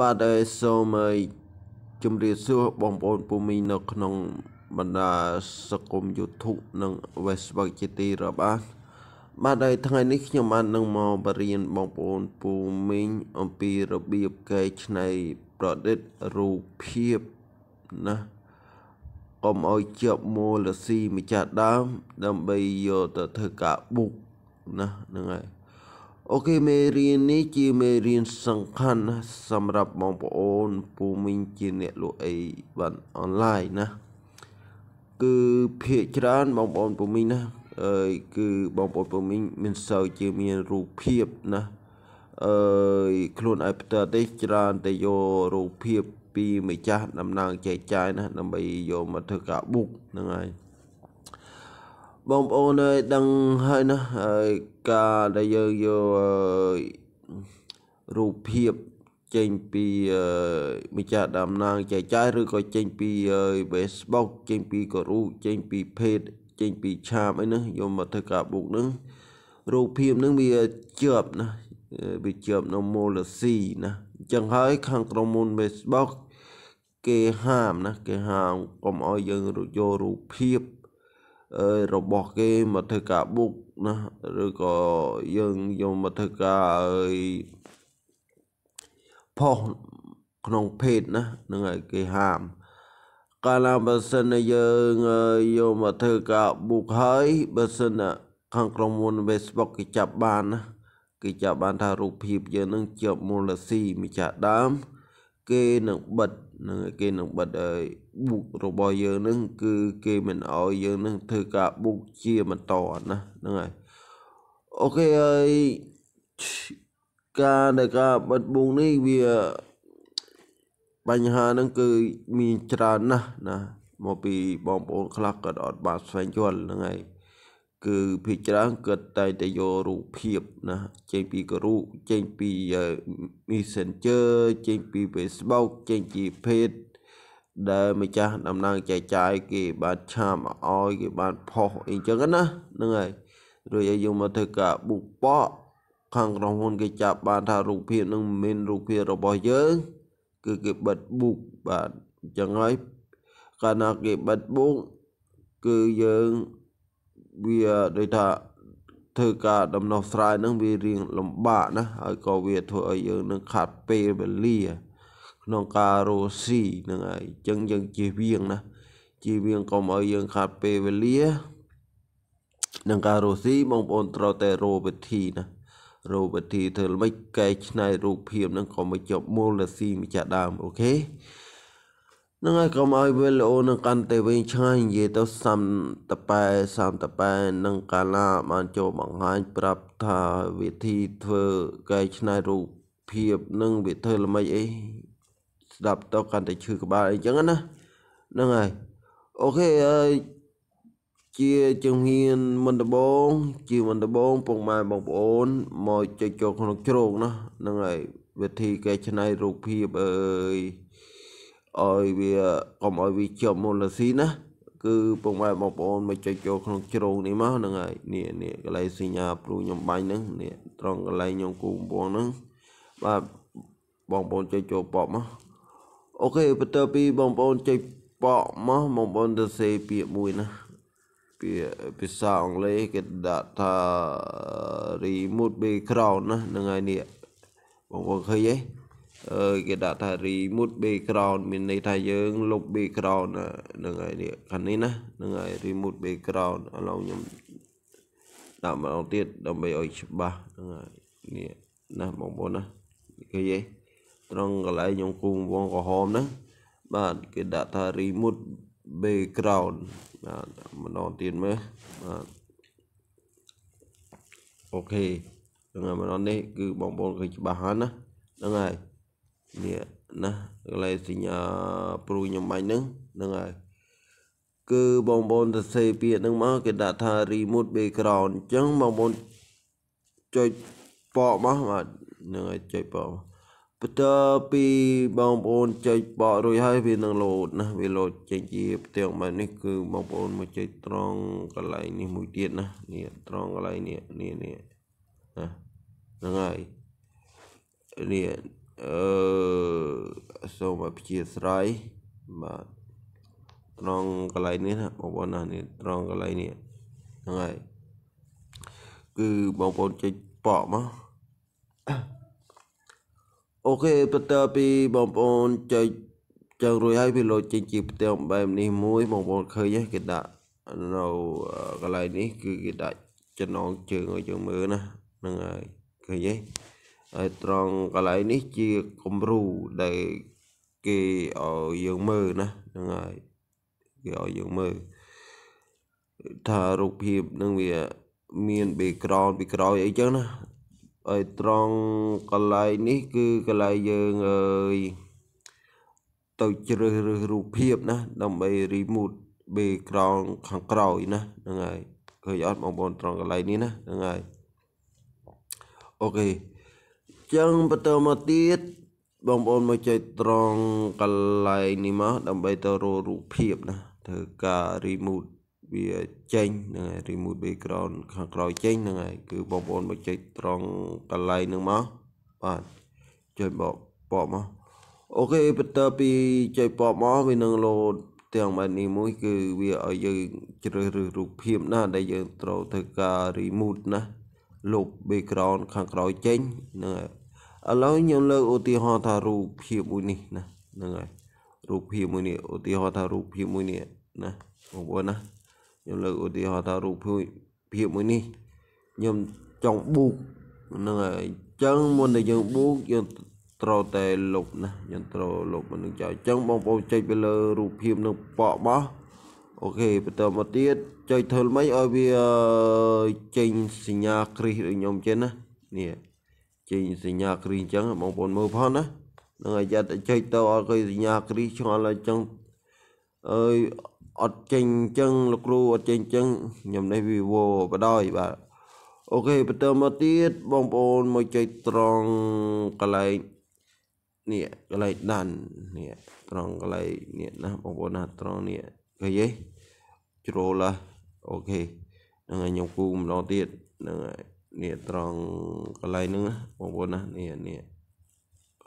បាទអើសូមជម្រាបសួរបងប្អូនពូមីនៅ ក្នុងបណ្ដាសង្គម YouTube និង Facebook ជាទីរាប់អានបាទហើយថ្ងៃនេះខ្ញុំបាននឹងមកបរៀនបងប្អូនពូមីងអំពីរបៀបកែច្នៃប្រឌិតរូបភាពណាកុំឲ្យជាប់មូលស៊ីម្ចាស់ដើមដើម្បីយកទៅធ្វើការបុកណាហ្នឹងហើយអូខេមេរៀននេះជាមេរៀនសំខាន់ណាស់សម្រាប់បងប្អូនពូមីងជាអ្នកលក់អីបានអនឡាញណាគឺភាកច្រើនបងប្អូនពូមីងណាអើយគឺបងប្អូនពូមីងមានសូវជាមានរូបភាពណាអើយខ្លួនឯងផ្ទាល់ទេច្រើនតែយករូបភាពពីម្ចាស់ដំណើរចែកចាយណាដើម្បីយកមកធ្វើការបុកហ្នឹងហើយបងប្អូនអើយដឹងហើយណាហើយការដែលយើងយករូបភាពចេញពីម្ចាស់ដំណាងចែកចាយឬក៏ចេញពី Facebook ចេញពីក៏រូបចេញពី page ចេញ ពីឆាបអីហ្នឹងយកមកធ្វើការបុកហ្នឹងរូបភាពហ្នឹងវាជាប់ណាវាជាប់នៅ policy ណាអញ្ចឹងហើយខាងក្រុមហ៊ុន Facebook គេហាមណាគេហាមកុំឲ្យយើងយករូបភាពរបស់គេមកធ្វើការបុកណាឬក៏យើងយកមកធ្វើការឲ្យផុសក្នុងភេទណានឹងឲ្យគេហាម កាលណាបើសិនយើងយកមកធ្វើការបុកហើយបើសិនខាងក្រុមហ៊ុន Facebook គេចាប់បានណាគេចាប់បានថារូបភាពយើងនឹងជាប់មូលស៊ីម្ចាស់ដើមគេនឹងបិទនឹងគេនឹងបិទហើយបុករបស់យើងនឹង គឺ គេមិនអោយយើងនឹងធ្វើការបុកជាបន្តណាហ្នឹងហើយអូខេហើយការដែលការបិទបុកនេះវាបញ្ហាហ្នឹងគឺមានច្រើនណាស់ណាមកពីបងប្អូនខ្លះក៏អត់បានស្វែងយល់ហ្នឹងហើយគឺភាគច្រើនគាត់តែតែយករូបភាពណាចេញពីគរុចេញពី Messenger ចេញពី Facebook ចេញពី Page ដែលម្ចាស់ដំណើរចែកចាយ គេបានឆាមឲ្យគេបានផុសអីចឹងណាហ្នឹងហើយរួចឲ្យយើងមកធ្វើការបុកបកខាងក្រុមហ៊ុនគេចាប់បានថារូបភាពនឹងមិនមែនរូបភាពរបស់យើងគឺគេបិទបុកបាទអញ្ចឹងហើយកាលណាគេបិទបុកគឺយើងវាដូចថាធ្វើការដំណោះស្រាយនឹងវារៀងលំបាកណាហើយក៏វាធ្វើឲ្យយើងនឹងខាត់ពេលវេលា ក្នុងការរស់ស៊ីនឹងហើយអញ្ចឹងយើងជៀសវាងណាជៀសវាងកុំឲ្យយើងខាត់ពេលវេលា នឹងការរស់ស៊ីបងប្អូនត្រូវតែរកវិធីណារកវិធីធ្វើល្មិចកែច្នៃរូបភាពនឹងក៏មកជាប់មូលរាស៊ីម្ចាស់ដើមអូខេនឹងហើយកុំឲ្យវីដេអូនឹងកាន់តែវែងឆ្ងាយនិយាយទៅសាំតប៉ែសាំតប៉ែនឹងកាឡាបានចូលបង្ហាញប្រាប់ថាវិធីធ្វើកែច្នៃរូបភាពនឹងវិធីល្មិចអីស្ដាប់ទៅកាន់តែឈឺក្បាលអីចឹងណាហ្នឹងហើយអូខេអើយជាជំនាញមិនដបងជាមិនដបងពុកម៉ែបងប្អូនមកចុចចូលក្នុងជ្រោកណាហ្នឹងហើយវិធីកែច្នៃរូបភាពអើយឲ្យវាកុំឲ្យវាជាប់មូលស៊ីណា គឺពុកម៉ែបងប្អូនមកចុចចូលក្នុងជ្រងនេះមកហ្នឹងហើយនេះនេះកន្លែងសញ្ញាព្រូខ្ញុំបាញ់ហ្នឹងនេះត្រង់កន្លែងខ្ញុំគូបំពងហ្នឹងបាទបងប្អូនចុចចូលប៉កមកអូខេបន្ទាប់ពីបងប្អូនចុចប៉កមកបងប្អូនទៅសេពាក្យមួយណាពាក្យភាសាអង់គ្លេសគេដាក់ថា remote background ណាហ្នឹងហើយនេះបងប្អូនឃើញទេគេដាក់ថា remove background មានន័យថាយើងលុប background ហ្នឹងហើយនេះខាងនេះណាហ្នឹងហើយ remove background ឥឡូវខ្ញុំដាក់ម្ដងទៀតដើម្បីឲ្យច្បាស់ហ្នឹងហើយនេះណាបងប្អូនណាឃើញទេត្រង់កន្លែងខ្ញុំគូវងក្រហមហ្នឹងបាទគេដាក់ថា remove background បាទម្ដងទៀតមើលបាទអូខេហ្នឹងហើយម្ដងនេះគឺបងប្អូនឃើញច្បាស់ហើយណាហ្នឹងហើយនេះណាកន្លែងសញ្ញាព្រួយខ្ញុំបាញ់ហ្នឹងហ្នឹងហើយគឺបងប្អូនសរសេរពាក្យហ្នឹងមកគេដាក់ថា remote background អញ្ចឹងបងប្អូនចុចបកមកបាទហ្នឹងហើយចុចបកបន្ទាប់ពីបងប្អូនចុចបករួចហើយវានឹងលោតណា វាលោតចេញជាផ្ទាំងបែបនេះគឺបងប្អូនមកចុចត្រង់កន្លែងនេះមួយទៀតណានេះត្រង់កន្លែងនេះនេះនេះណាហ្នឹងហើយនេះអឺសូមអព្យាស្រ័យបាទត្រង់កន្លែងនេះណាបងប្អូនណានេះត្រង់កន្លែងនេះហ្នឹងហើយគឺបងប្អូនចុចប៉កមកអូខេបន្ទាប់ពីបងប្អូនចុចចឹងរួចហើយវាលោចចេញជាផ្ទាំងបែបនេះមួយបងប្អូនឃើញគេដាក់នៅកន្លែងនេះ គឺគេដាក់ចំណងជើងឲ្យយើងមើលណាហ្នឹងហើយឃើញទេហើយត្រង់កន្លែងនេះជាគំរូដែលគេឲ្យយើងមើលណាហ្នឹងហើយគេឲ្យយើងមើលថារូបភាពនឹងវាមាន background ពីក្រោយអីចឹងណាហើយត្រង់កន្លែងនេះ គឺកន្លែងយើងអើយទៅជ្រើសរើសរូបភាពណាដើម្បី remove background ខាងក្រោយណាហ្នឹងហើយឃើញអត់បងប្អូនត្រង់កន្លែងនេះណាហ្នឹងហើយអូខេចឹងបន្តមកទៀតបងប្អូនមកចុចត្រង់កន្លែងនេះមកដើម្បីទៅរករូបភាពណាធ្វើការ remove វាចេញហ្នឹងហើយ remove background ខាងក្រោយចេញហ្នឹងហើយគឺបងប្អូនមកចុចត្រង់កន្លែងហ្នឹងមកបាទចុចបកបកមកអូខេបន្តពីចុចបកមកវានឹងលោតទាំងបែបនេះមួយគឺវាឲ្យយើងជ្រើសរើសរូបភាពណាដែលយើងត្រូវធ្វើការ remove ណាលុប background ខាងក្រោយចេញហ្នឹងហើយឥឡូវខ្ញុំលើកឧទាហរណ៍ថារូបភាពមួយនេះណាហ្នឹងហើយរូបភាពមួយនេះឧទាហរណ៍ថារូបភាពមួយនេះណាបងប្អូនណាខ្ញុំលើកឧទាហរណ៍ថារូបភាពមួយនេះខ្ញុំចង់ប៊ូកហ្នឹងហើយអញ្ចឹងមុនដែលយើងប៊ូកយើងត្រូវតែលុបណាយើងត្រូវលុបមិននឹងចោលអញ្ចឹងបងប្អូនចុចទៅលើរូបភាពនឹងប៉បោះអូខេបន្តមកទៀតចុចធ្វើម៉េចឲ្យវាចេញសញ្ញាគ្រីសដូចខ្ញុំចឹងណានេះចេញសញ្ញាគ្រីសអញ្ចឹងបងប្អូនមើលផងណានឹងអាយ៉ាត់ចុចទៅអត់គេសញ្ញាគ្រីសឆ្ងល់អញ្ចឹងអើយអត់ចេញអញ្ចឹងលោកគ្រូអត់ចេញអញ្ចឹងខ្ញុំនេះវាវបដ ாய் បាទអូខេបន្តមកទៀតបងប្អូនមកចុចត្រង់កន្លែងនេះកន្លែងដាននេះត្រង់កន្លែងនេះណាបងប្អូនណាត្រង់នេះឃើញទេជ្រុលហើយអូខេហ្នឹងហើយខ្ញុំគូម្ដងទៀតហ្នឹងហើយនេះត្រង់កន្លែងហ្នឹងបងប្អូនណានេះនេះ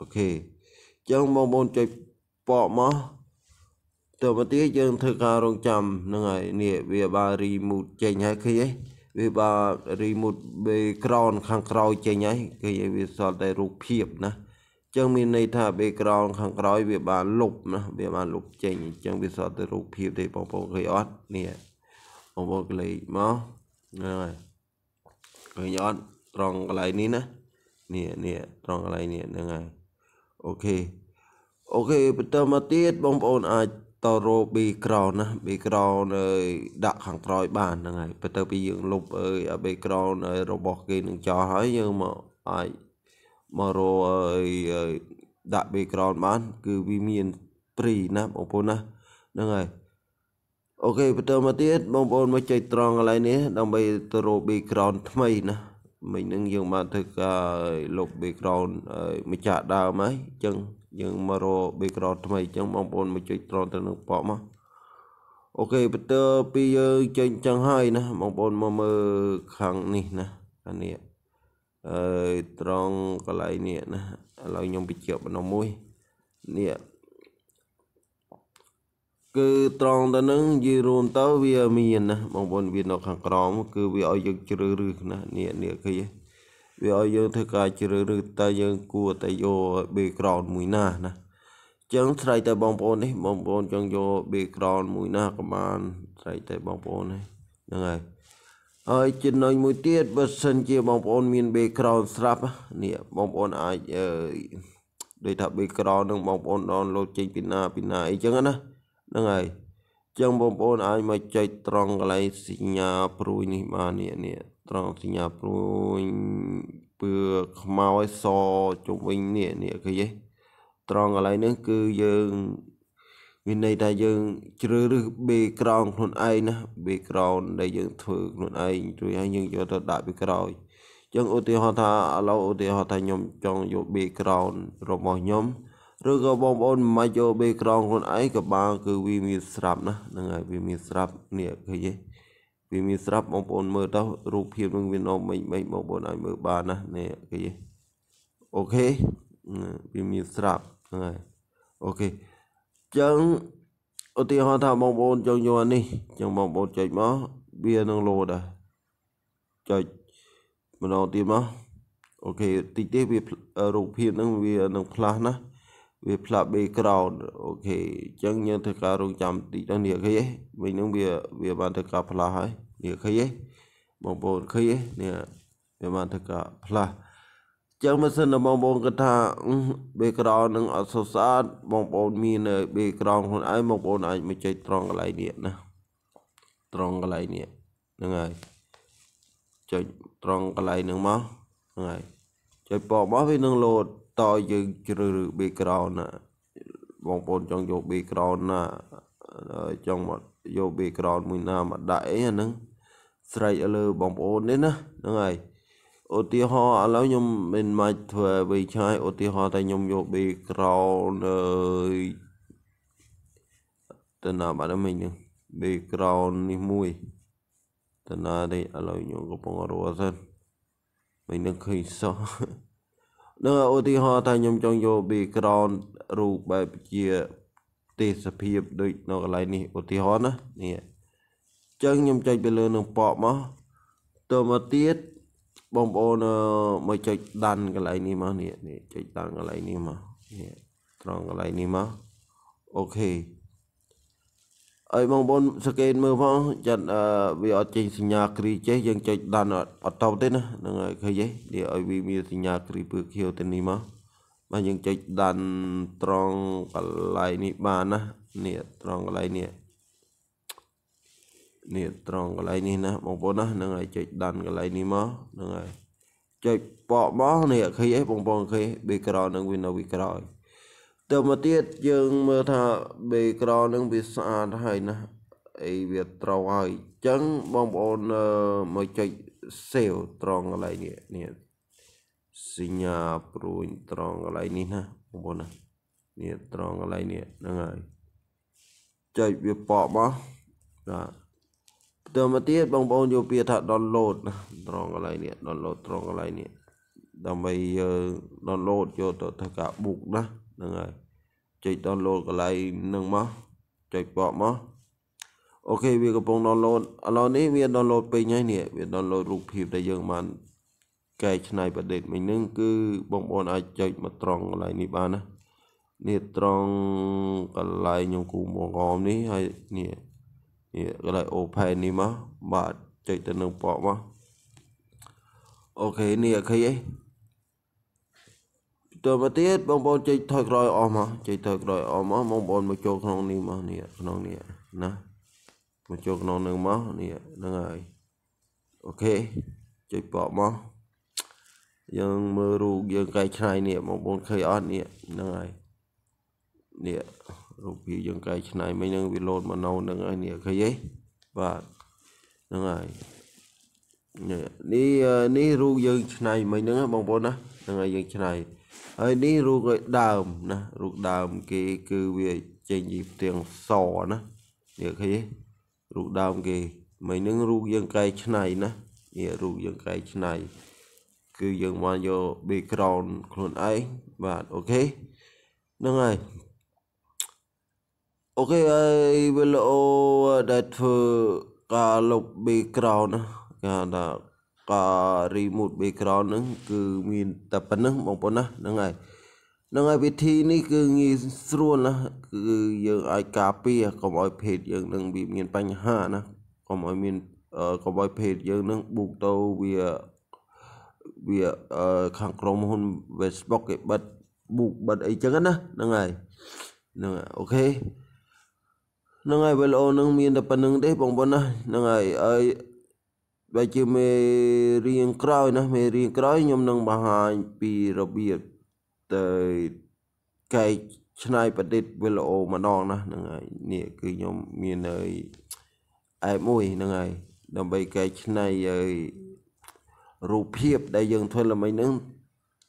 អូខេអញ្ចឹងបងប្អូនចុចប៉កមកតើមកទៀតយើង ធ្វើការរងចាំហ្នឹងហើយនេះវាបើ remove ចេញហើយឃើញទេវាបើ remove background ខាងក្រោយចេញហើយគឺវាសល់តែរូបភាពណាចឹងមានន័យថា background ខាងក្រោយវាបានលុបណាវាបានលុបចេញអញ្ចឹងវាសតទៅរូបភាពទេបងប្អូនឃើញអត់នេះបងប្អូនក្លេកមកហ្នឹងហើយឃើញអត់ត្រង់កន្លែងនេះណានេះនេះត្រង់កន្លែងនេះហ្នឹងហើយអូខេអូខេបន្តមកទៀតបងប្អូនអាចតរោ background ណា background អើយដាក់ខាងក្រោយបានហ្នឹងហើយបន្ទាប់ពីយើងលុបអើយ background របស់គេនឹងចោលហើយយើងមកអាចមករឲ្យដាក់ background បាន គឺវាមាន free ណាបងប្អូនណាហ្នឹងហើយអូខេបន្តមកទៀតបងប្អូនមកចុចត្រង់កន្លែងនេះដើម្បីទៅរក background ថ្មីណាមិញហ្នឹងយើងបានធ្វើការលុប background ម្ចាស់ដើមហើយអញ្ចឹងយើងមករក background ថ្មីអញ្ចឹងបងប្អូនមកចុចត្រង់ទៅនឹងប៉កមកអូខេបន្តពីយើងចេញចឹងហើយណា បងប្អូនមកមើលខាងនេះណាខាងនេះអឺត្រង់កន្លែងនេះណាឥឡូវខ្ញុំបញ្ជាក់បន្តមួយនេះគឺត្រង់ទៅនឹងនិយាយរួមទៅវាមាន ណាបងប្អូនវានៅខាងក្រោមគឺវាឲ្យយើងជ្រើសរើសណានេះនេះគេវាឲ្យយើងធ្វើការជ្រើសរើសតើយើងគួរតែយក background មួយណា ណាចឹងស្រ័យតែបងប្អូននេះ បងប្អូនចង់យក background មួយ ណាក៏បានស្រ័យតែបងប្អូនហ្នឹងហើយហើយចំណុចមួយទៀតបើសិនជាបងប្អូន មាន background ស្រាប់នេះបងប្អូនអាចដូចថា background នឹងបងប្អូន download ចេញពីណាពីណាអីចឹងណាហ្នឹងហើយចឹងបងប្អូនអាចមកចុចត្រង់កន្លែងសញ្ញាព្រួយនេះបាននេះនេះត្រង់សញ្ញាព្រួយពឿខ្មោចសជុំវិញនេះនេះឃើញទេត្រង់កន្លែងនេះគឺយើងមានន័យថាយើង ជ្រើសរើស background ខ្លួនឯងណា background ដែលយើង ធ្វើខ្លួនឯងជួយឲ្យយើងយកទៅដាក់ពីក្រោយអញ្ចឹងឧទាហរណ៍ថាឥឡូវឧទាហរណ៍ថាខ្ញុំ ចង់យក background របស់ខ្ញុំ ឬក៏បងប្អូនមិនយក background ខ្លួនឯងក៏បានគឺវាមានស្រាប់ណាហ្នឹងហើយវាមានស្រាប់នេះឃើញទេវាមានស្រាប់បងប្អូនមើលទៅរូបភាពនឹងវានោមមិនមិនបងប្អូនឲ្យមើលបានណានេះឃើញទេអូខេវាមានស្រាប់ហ្នឹងហើយអូខេចឹងឧទាហរណ៍ថាបងប្អូនចង់យកនេះចឹងបងប្អូនចុចមកវានឹងលោដែរចុចម្ដងទៀតមកអូខេតិចទេវារូបភាពហ្នឹងវានឹងផ្លាស់ណា វាផ្លាស់ background អូខេអញ្ចឹងយើងធ្វើការរងចាំតិចដល់នេះឃើញទេវិញហ្នឹងវាវាបានធ្វើការផ្លាស់ហើយនេះឃើញទេបងប្អូនឃើញទេនេះវាបានធ្វើការផ្លាស់ចឹងបើសិនតែបងប្អូនគិតថា background នឹងអត់សុខស្អាតបងប្អូន មាន background ខ្លួនឯងបងប្អូនអាចមកចុចត្រង់កន្លែងនេះណាត្រង់កន្លែងនេះហ្នឹងហើយចុចត្រង់កន្លែងហ្នឹងមកហ្នឹងហើយចុចពណ៌មកវានឹងលោតតយើងជ្រើសរើស background ណា បងប្អូនចង់យក background ណាចង់មកយក background មួយណាមកដាក់អីអាហ្នឹងស្រេចលើ បងប្អូននេះណាហ្នឹងហើយឧទាហរណ៍ឥឡូវខ្ញុំមិនមកធ្វើវាឆ្ងាយឧទាហរណ៍តែខ្ញុំយក background នៅទៅណាបាទមិញនឹង background នេះមួយទៅណាទេឥឡូវខ្ញុំកំពុងរស់សិនមិញនឹងឃើញសោះនឹងឧទាហរណ៍ថាខ្ញុំចង់យក background រូបបែបជាទេសភាពដូចនៅកន្លែងនេះឧទាហរណ៍ណានេះអញ្ចឹងខ្ញុំចុចទៅលើនឹងប៉កមកទៅមកទៀតបងប្អូនមកចុចដានកន្លែងនេះមកនេះនេះចុចដានកន្លែងនេះមកនេះត្រង់កន្លែងនេះមកអូខេអីបងប្អូនសង្កេតមើលផងចាត់វាអត់ចេញសញ្ញាគ្រីចេះយើងចុចដានអត់តបទេណាហ្នឹងហើយឃើញទេនេះឲ្យវាមានសញ្ញាគ្រីពើខៀវទៅនេះមកបាទយើងចុចដានត្រង់កន្លែងនេះបានណានេះត្រង់កន្លែងនេះនេះត្រង់កន្លែងនេះណាបងប្អូនណាហ្នឹងហើយចុចដាន់កន្លែងនេះមកហ្នឹងហើយចុចប៉កមកនេះអខីអីបងប្អូនអខី background នឹងវានៅពីក្រោយទៅមកទៀតយើងមើលថា background នឹងវាស្អាតហើយណា អីវាត្រូវហើយអញ្ចឹងបងប្អូនមកចុច save ត្រង់កន្លែងនេះនេះសញ្ញាព្រួយត្រង់កន្លែងនេះណាបងប្អូនណានេះត្រង់កន្លែងនេះហ្នឹងហើយចុចវាប៉កមកបាទផ្ទុំមកទៀតបងប្អូនយកពាក្យថា download ណាត្រង់កន្លែងនេះ download ត្រង់កន្លែងនេះដើម្បីយើង download យកទៅធ្វើការ book ណាហ្នឹងហើយចុច download កន្លែងហ្នឹងមកចុចបកមកអូខេវាកំពុង download ឥឡូវនេះវា download ពេញហើយនេះវា download រូបភាពដែលយើងបានកែច្នៃប្រឌិតមិញហ្នឹងគឺបងប្អូនអាចចុចមកត្រង់កន្លែងនេះបានណានេះត្រង់កន្លែងខ្ញុំគូមកងនេះហើយនេះនេះកន្លែង open នេះមកបាទចុចទៅនឹងពកមកអូខេនេះអឃីអីបន្តមកទៀតបងប្អូនចុចថយក្រោយអស់មកចុចថយក្រោយអស់មកបងប្អូនមកចូលក្នុងនេះមកនេះក្នុងនេះណាមកចូលក្នុងនឹងមកនេះហ្នឹងហើយអូខេចុចបកមកយើងមើលរូបយើងកែច្នៃនេះបងប្អូនឃើញអត់នេះហ្នឹងហើយនេះរូបភាពយើងកែច្នៃមិញហ្នឹងវាលោតមកនៅហ្នឹងហើយនេះឃើញទេបាទហ្នឹងហើយនេះនេះរូបយើងច្នៃមិញហ្នឹងបងប្អូនណាហ្នឹងហើយយើងច្នៃហើយនេះរូបដើមណារូបដើមគេគឺវាចេញពីផ្ទាំងសណានេះឃើញទេរូបដើមគេមិញហ្នឹងរូបយើងកែច្នៃណានេះរូបយើងកែច្នៃគឺយើងបានយក background ខ្លួនឯងបាទអូខេហ្នឹងហើយអូខេហើយវីដេអូដែលធ្វើការលុប background ណាគេហៅថាការ remove background ហ្នឹង គឺមានតែប៉ុណ្្នឹងបងប្អូនណាហ្នឹងហើយហ្នឹងហើយវិធីនេះគឺងាយស្រួលណាគឺយើង អាចការពារកុំឲ្យเพจយើង នឹងវាមានបញ្ហាណាកុំឲ្យមានកុំឲ្យเพจយើងនឹងប៊ូកទៅវាវាខាងក្រុមហ៊ុន Facebook គេបិទប៊ូកបិទអីចឹងណាហ្នឹងហើយហ្នឹងអូខេហ្នឹងហើយវីដេអូហ្នឹងមានតែប៉ុណ្្នឹងទេបងប្អូនណាហ្នឹងហើយហើយបើជាមេរៀងក្រោយ ណាមេរៀងក្រោយខ្ញុំនឹងបង្ហាញពីរបៀបទៅកែកឆ្នៃប្រឌិតវីដេអូម្ដងណាហ្នឹងហើយនេះគឺខ្ញុំមានហើយអែបមួយហ្នឹងហើយដើម្បីកែឆ្នៃឲ្យរូបភាព ដែល យើងធ្វើល្មិញហ្នឹង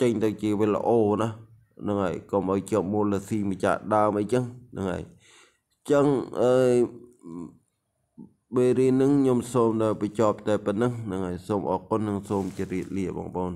ចេញទៅជាវីដេអូណាហ្នឹងហើយកុំឲ្យជាប់មូលសីម្ចាស់ដើមអីចឹងហ្នឹងហើយចឹងអើយបេរីនឹងខ្ញុំសូមដល់បញ្ចប់តែប៉ុណ្ណឹងហ្នឹងហើយសូមអរគុណនិងសូមជម្រាបលាបងប្អូន